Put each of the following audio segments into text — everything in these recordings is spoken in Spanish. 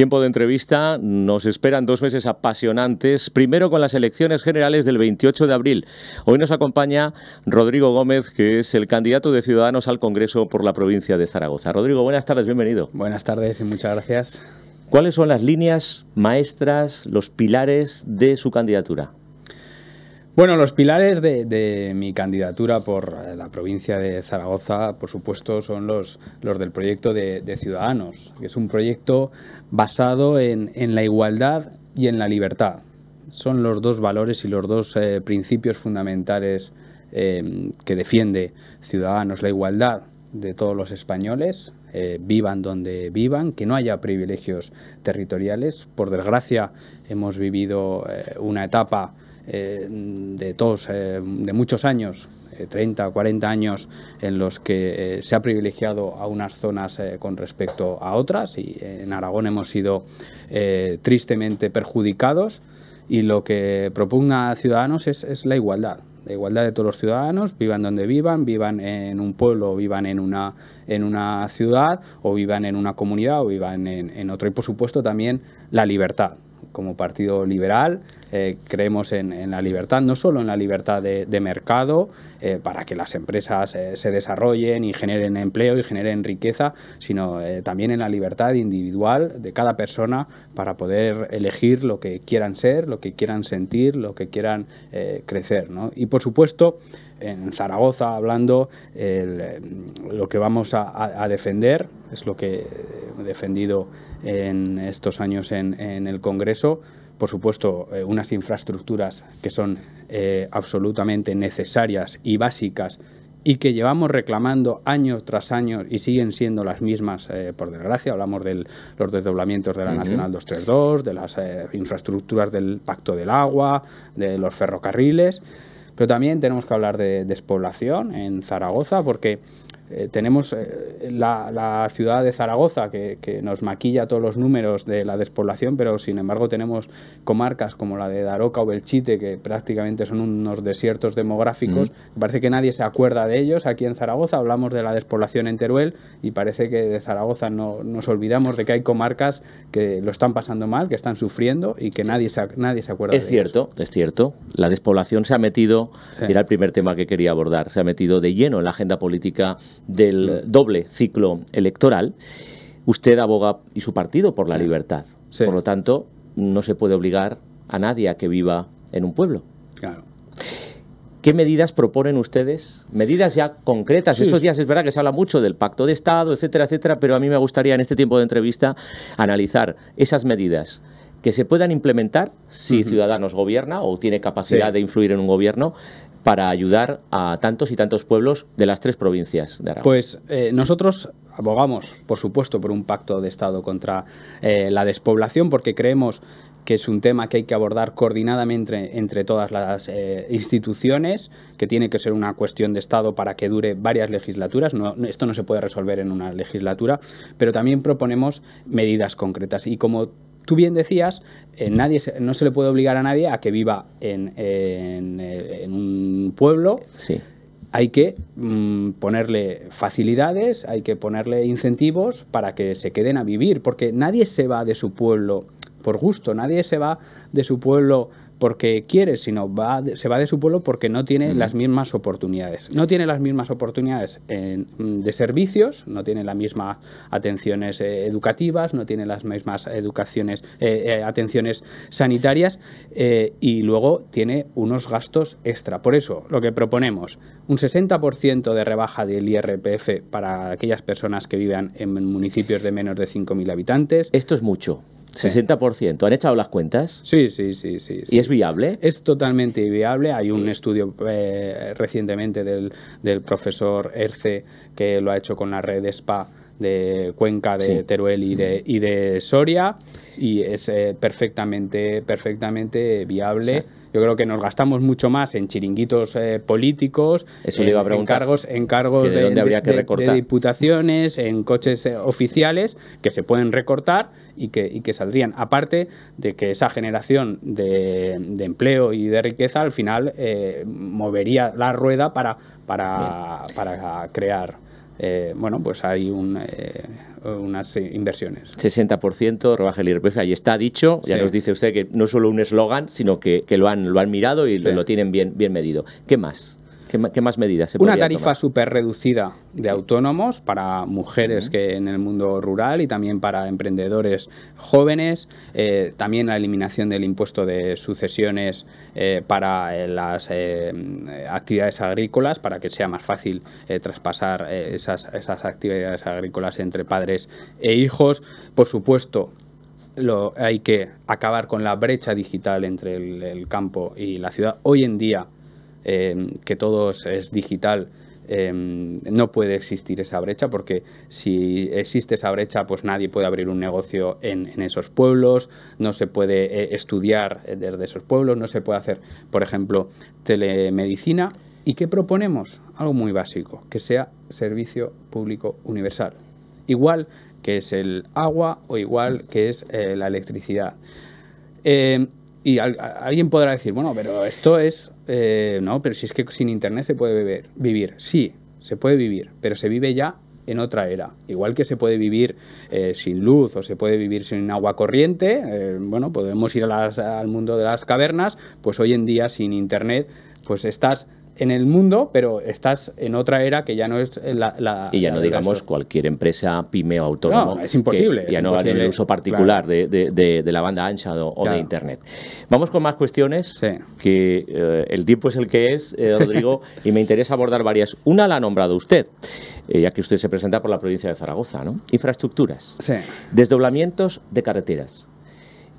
Tiempo de entrevista. Nos esperan dos meses apasionantes. Primero con las elecciones generales del 28 de abril. Hoy nos acompaña Rodrigo Gómez, que es el candidato de Ciudadanos al Congreso por la provincia de Zaragoza. Rodrigo, buenas tardes, bienvenido. Buenas tardes y muchas gracias. ¿Cuáles son las líneas maestras, los pilares de su candidatura? Bueno, los pilares de, mi candidatura por eh, la provincia de Zaragoza, por supuesto, son los, los del proyecto de, Ciudadanos, que es un proyecto basado en, la igualdad y en la libertad. Son los dos valores y los dos eh, principios fundamentales eh, que defiende Ciudadanos, la igualdad de todos los españoles, vivan donde vivan, que no haya privilegios territoriales. Por desgracia, hemos vivido una etapa eh, de todos, eh, de muchos años, 30 o 40 años en los que eh, se ha privilegiado a unas zonas con respecto a otras y en Aragón hemos sido tristemente perjudicados y lo que propugna Ciudadanos es, la igualdad. La igualdad de todos los ciudadanos, vivan donde vivan, vivan en un pueblo, vivan en una, en una ciudad, o vivan en una comunidad, o vivan en, en otro. Y por supuesto también la libertad como partido liberal eh, creemos en, la libertad, no solo en la libertad de, mercado eh, para que las empresas eh, se desarrollen y generen empleo y generen riqueza, sino también en la libertad individual de cada persona para poder elegir lo que quieran ser, lo que quieran sentir, lo que quieran crecer. Y por supuesto, en Zaragoza hablando, mm, lo que vamos a, defender es lo que he defendido en estos años en el Congreso, por supuesto, eh, unas infraestructuras que son eh, absolutamente necesarias y básicas y que llevamos reclamando año tras año y siguen siendo las mismas, eh, por desgracia. Hablamos de los desdoblamientos de la Nacional 232, de las infraestructuras del Pacto del Agua, de los ferrocarriles. Pero también tenemos que hablar de despoblación en Zaragoza, porque eh, tenemos eh, la, ciudad de Zaragoza que, nos maquilla todos los números de la despoblación, pero sin embargo tenemos comarcas como la de Daroca o Belchite, que prácticamente son unos desiertos demográficos. Parece que nadie se acuerda de ellos. Aquí en Zaragoza hablamos de la despoblación en Teruel y parece que de Zaragoza no, nos olvidamos de que hay comarcas que lo están pasando mal, que están sufriendo y que nadie se, nadie se acuerda es cierto, Es cierto, la despoblación se ha metido, era el primer tema que quería abordar, se ha metido de lleno en la agenda política del mm. doble ciclo electoral, usted aboga y su partido por la libertad. Por lo tanto, no se puede obligar a nadie a que viva en un pueblo. Claro. ¿Qué medidas proponen ustedes? Medidas ya concretas. Estos días es verdad que se habla mucho del pacto de Estado, etcétera, etcétera, pero a mí me gustaría en este tiempo de entrevista analizar esas medidas que se puedan implementar si Ciudadanos gobierna o tiene capacidad de influir en un gobierno para ayudar a tantos y tantos pueblos de las tres provincias de Aragón? Pues eh, nosotros abogamos, por supuesto, por un pacto de Estado contra eh, la despoblación porque creemos que es un tema que hay que abordar coordinadamente entre, todas las eh, instituciones, que tiene que ser una cuestión de Estado para que dure varias legislaturas. esto no se puede resolver en una legislatura, pero también proponemos medidas concretas. Y como tú bien decías, eh, nadie no se le puede obligar a nadie a que viva en, eh, un pueblo. Hay que mm, ponerle facilidades, hay que ponerle incentivos para que se queden a vivir, porque nadie se va de su pueblo por gusto, nadie se va de su pueblo porque quiere, sino va, se va de su pueblo porque no tiene las mismas oportunidades. No tiene las mismas oportunidades de servicios, no tiene las mismas atenciones eh, educativas, no tiene las mismas educaciones, eh, eh, atenciones sanitarias y luego tiene unos gastos extra. Por eso, lo que proponemos, un 60% de rebaja del IRPF para aquellas personas que viven en municipios de menos de 5.000 habitantes. Esto es mucho. 60%. ¿Han echado las cuentas? Sí, sí, sí, sí. ¿Y es viable? Es totalmente viable. Hay un estudio eh, recientemente del, del, profesor Erce que lo ha hecho con la red SPA de Cuenca, de Teruel y de, y de Soria y es eh, perfectamente, perfectamente viable. Yo creo que nos gastamos mucho más en chiringuitos eh, políticos, en, cargos, en cargos de, de, que diputaciones, en coches eh, oficiales que se pueden recortar y que, saldrían. Aparte de que esa generación de, empleo y de riqueza al final eh, movería la rueda para, para, para crear. Eh, bueno, pues hay un, eh, unas inversiones. 60%, rebaja el IRPF, ahí está dicho, ya nos dice usted que no solo un eslogan, sino que, lo, han, lo han mirado y lo, lo tienen bien, bien medido. ¿Qué más? ¿Qué, más medidas se Una tarifa súper reducida de autónomos para mujeres que en el mundo rural y también para emprendedores jóvenes. Eh, también la eliminación del impuesto de sucesiones eh, para eh, las actividades agrícolas, para que sea más fácil traspasar esas, actividades agrícolas entre padres e hijos. Por supuesto, hay que acabar con la brecha digital entre el, campo y la ciudad. Hoy en día Em, que todo es digital, em, no puede existir esa brecha, porque si existe esa brecha, pues nadie puede abrir un negocio en, esos pueblos, no se puede eh, estudiar eh, desde esos pueblos, no se puede hacer, por ejemplo, telemedicina. ¿Y qué proponemos? Algo muy básico, que sea servicio público universal. Igual que es el agua o igual que es eh, la electricidad. Em, y alguien podrá decir, bueno, pero esto es, eh, no, pero si es que sin Internet se puede beber, vivir. Sí, se puede vivir, pero se vive ya en otra era. Igual que se puede vivir eh, sin luz o se puede vivir sin agua corriente, eh, bueno, podemos ir al mundo de las cavernas, pues hoy en día sin Internet, pues estás en el mundo, pero estás en otra era que ya no es la. y ya no digamos cualquier empresa, pyme o autónomo. No, es imposible. ya no vale el uso particular de, la banda ancha o, de Internet. Vamos con más cuestiones, que eh, el tiempo es el que es, eh, Rodrigo, y me interesa abordar varias. Una la ha nombrado usted, eh, ya que usted se presenta por la provincia de Zaragoza, ¿no? Infraestructuras. Desdoblamientos de carreteras.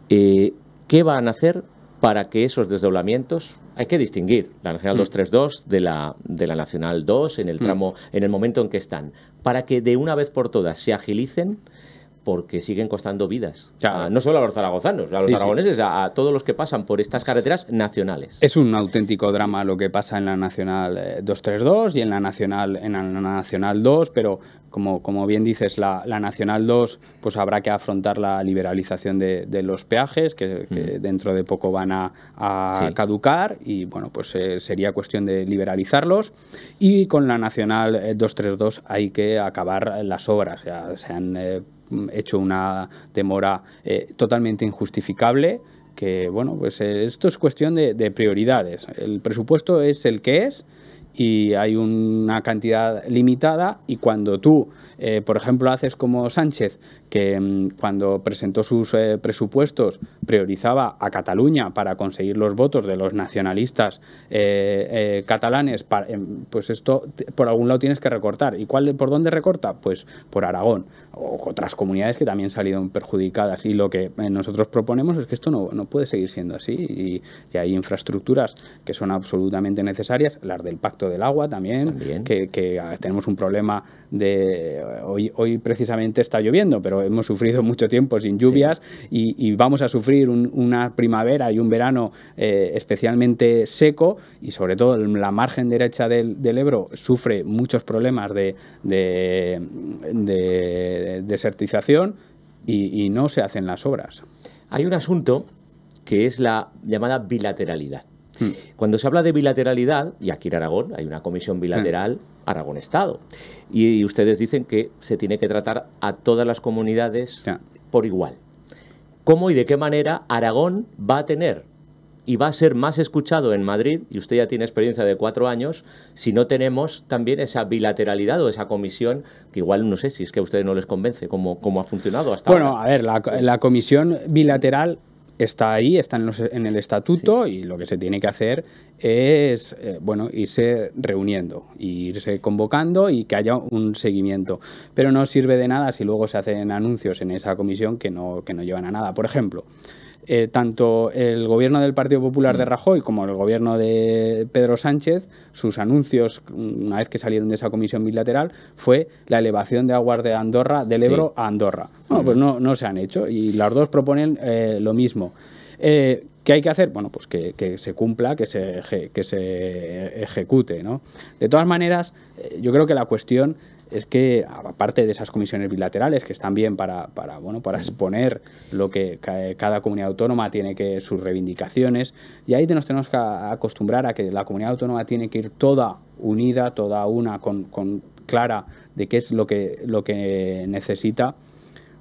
¿Qué van a hacer para que esos desdoblamientos hay que distinguir la Nacional 232 mm. de la, de la Nacional 2 en el mm. tramo, en el momento en que están, para que de una vez por todas se agilicen porque siguen costando vidas. Ah, no solo a los zaragozanos, a los aragoneses, A, todos los que pasan por estas carreteras nacionales. Es un auténtico drama lo que pasa en la Nacional 232 eh, y en la Nacional, en la Nacional 2, pero como, como bien dices, la, la Nacional 2 pues habrá que afrontar la liberalización de, los peajes, que, mm. dentro de poco van a, caducar, y bueno, pues eh, sería cuestión de liberalizarlos. Y con la Nacional 232 eh, hay que acabar las obras, ya se han hecho una demora eh, totalmente injustificable que bueno, pues eh, esto es cuestión de, prioridades. El presupuesto es el que es y hay una cantidad limitada y cuando tú, eh, por ejemplo, haces como Sánchez, que mm, cuando presentó sus eh, presupuestos priorizaba a Cataluña para conseguir los votos de los nacionalistas eh, eh, catalanes, em, pues esto por algún lado tienes que recortar. ¿Y cuál, por dónde recorta? Pues por Aragón o otras comunidades que también han salieron perjudicadas. Y lo que nosotros proponemos es que esto no, puede seguir siendo así y, hay infraestructuras que son absolutamente necesarias, las del Pacto del Agua también, Que, que, ah, tenemos un problema de... Hoy, hoy precisamente está lloviendo, pero hemos sufrido mucho tiempo sin lluvias y, vamos a sufrir una primavera y un verano eh, especialmente seco y sobre todo la margen derecha del, Ebro sufre muchos problemas de, de, desertización y no se hacen las obras. Hay un asunto que es la llamada bilateralidad. Hmm. Cuando se habla de bilateralidad, y aquí en Aragón hay una comisión hmm. bilateral Aragón-Estado, y, ustedes dicen que se tiene que tratar a todas las comunidades por igual. ¿Cómo y de qué manera Aragón va a tener y va a ser más escuchado en Madrid, y usted ya tiene experiencia de cuatro años, si no tenemos también esa bilateralidad o esa comisión, que igual no sé si es que a ustedes no les convence cómo, cómo ha funcionado hasta ahora. Bueno, a ver, la, la comisión bilateral está ahí, está en, el estatuto y lo que se tiene que hacer es eh, bueno, irse reuniendo, irse convocando y que haya un seguimiento. Pero no sirve de nada si luego se hacen anuncios en esa comisión que no, que no llevan a nada. Por ejemplo, eh, tanto el gobierno del Partido Popular de mm. Rajoy como el gobierno de Pedro Sánchez, sus anuncios, una vez que salieron de esa comisión bilateral, fue la elevación de aguas de Andorra, del Ebro a Andorra. Bueno, mm. pues no, no, se han hecho y las dos proponen eh, lo mismo. Eh, ¿Qué hay que hacer? Bueno, pues que, se cumpla, que se, que se, ejecute. De todas maneras, yo creo que la cuestión es que, aparte de esas comisiones bilaterales, que están bien para, para, bueno, para exponer lo que cada comunidad autónoma tiene que, sus reivindicaciones, y ahí nos tenemos que acostumbrar a que la comunidad autónoma tiene que ir toda unida, toda una, con, clara de qué es lo que, lo que necesita,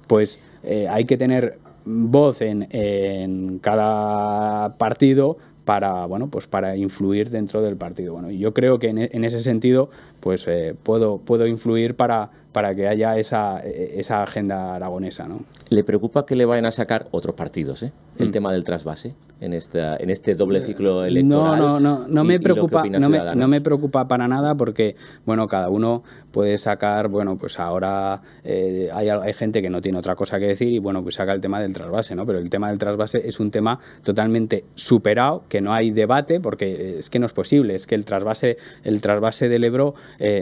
pues eh, hay que tener voz en, en cada partido para, bueno, pues para influir dentro del partido. Bueno, y yo creo que en, e, ese sentido pues, eh, puedo, puedo influir para, para que haya esa, e, e, esa agenda aragonesa. ¿no? ¿Le preocupa que le vayan a sacar otros partidos? Eh? el mm. tema del trasvase en, esta, en este doble eh, ciclo electoral? No, no, no, no, me, preocupa, no, me, no me preocupa para nada porque, bueno, cada uno puede sacar, bueno, pues ahora eh, hay, hay, gente que no tiene otra cosa que decir y, bueno, pues saca el tema del trasvase, ¿no? Pero el tema del trasvase es un tema totalmente superado, que no hay debate porque eh, es que no es posible, es que el trasvase, el trasvase del Ebro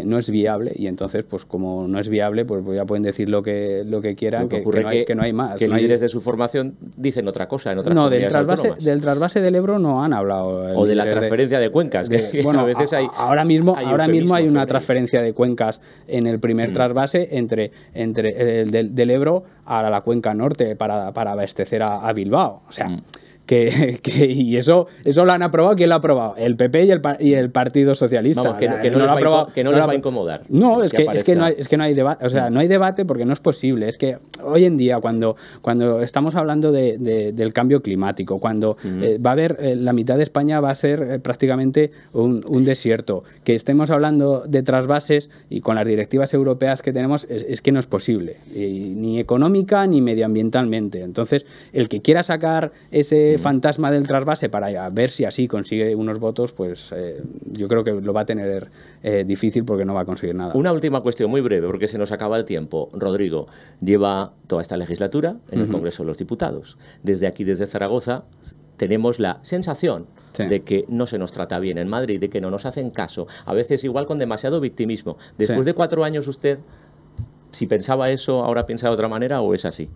no es viable y entonces, pues como no es viable, pues ya pueden decir lo que, lo que quieran, que, que, no hay, que, no hay, más. Que líderes de su formación dicen otra cosa no, del trasvase, del trasvase del Ebro no han hablado. Eh, o de la transferencia de, cuencas. bueno, a veces hay, ahora mismo hay, ahora mismo hay una transferencia de cuencas en el primer mm. trasvase entre, entre el del, Ebro a la cuenca norte para, para abastecer a, Bilbao. O sea. Mm. Que, y eso, eso lo han aprobado, ¿quién lo ha aprobado? El PP y el, y el Partido Socialista. que, no, lo ha aprobado, que no, lo va a incomodar. No, es que, es que, no hay, que no hay debate, o sea, no hay debate porque no es posible. Es que hoy en día, cuando, cuando estamos hablando de, del cambio climático, cuando eh, va a haber, eh, la mitad de España va a ser eh, prácticamente un, desierto, que estemos hablando de trasvases y con las directivas europeas que tenemos, es, que no es posible, ni económica ni medioambientalmente. Entonces, el que quiera sacar ese fantasma del trasvase para ver si así consigue unos votos, pues eh, yo creo que lo va a tener eh, difícil porque no va a conseguir nada. Una última cuestión muy breve, porque se nos acaba el tiempo. Rodrigo, lleva toda esta legislatura en el Congreso de los Diputados. Desde aquí, desde Zaragoza, tenemos la sensación de que no se nos trata bien en Madrid, de que no nos hacen caso, a veces igual con demasiado victimismo. Después de cuatro años usted, si pensaba eso, ahora piensa de otra manera o es así.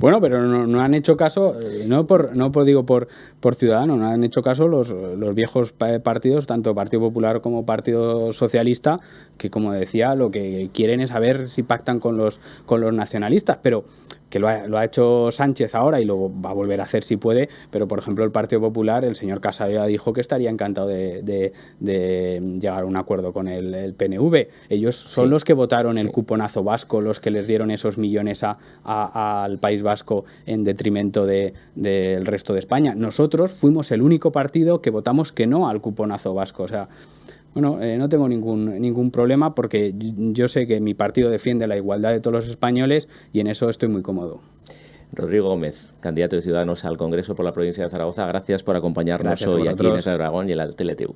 Bueno, pero no, han hecho caso, eh, no por, no digo por, por ciudadano, no han hecho caso los, viejos partidos, tanto Partido Popular como Partido Socialista, que como decía, lo que quieren es saber si pactan con los, con los nacionalistas. Pero que lo ha, lo ha, hecho Sánchez ahora y lo va a volver a hacer si puede, pero por ejemplo el Partido Popular, el señor ya dijo que estaría encantado de, llegar a un acuerdo con el, PNV. Ellos son los que votaron el cuponazo vasco, los que les dieron esos millones a, al País Vasco en detrimento del resto de España. Nosotros fuimos el único partido que votamos que no al cuponazo vasco. O sea, bueno, eh, no tengo ningún, ningún problema porque yo sé que mi partido defiende la igualdad de todos los españoles y en eso estoy muy cómodo. Rodrigo Gómez, candidato de Ciudadanos al Congreso por la provincia de Zaragoza, gracias por acompañarnos hoy aquí en Dragón y en la TeleTV.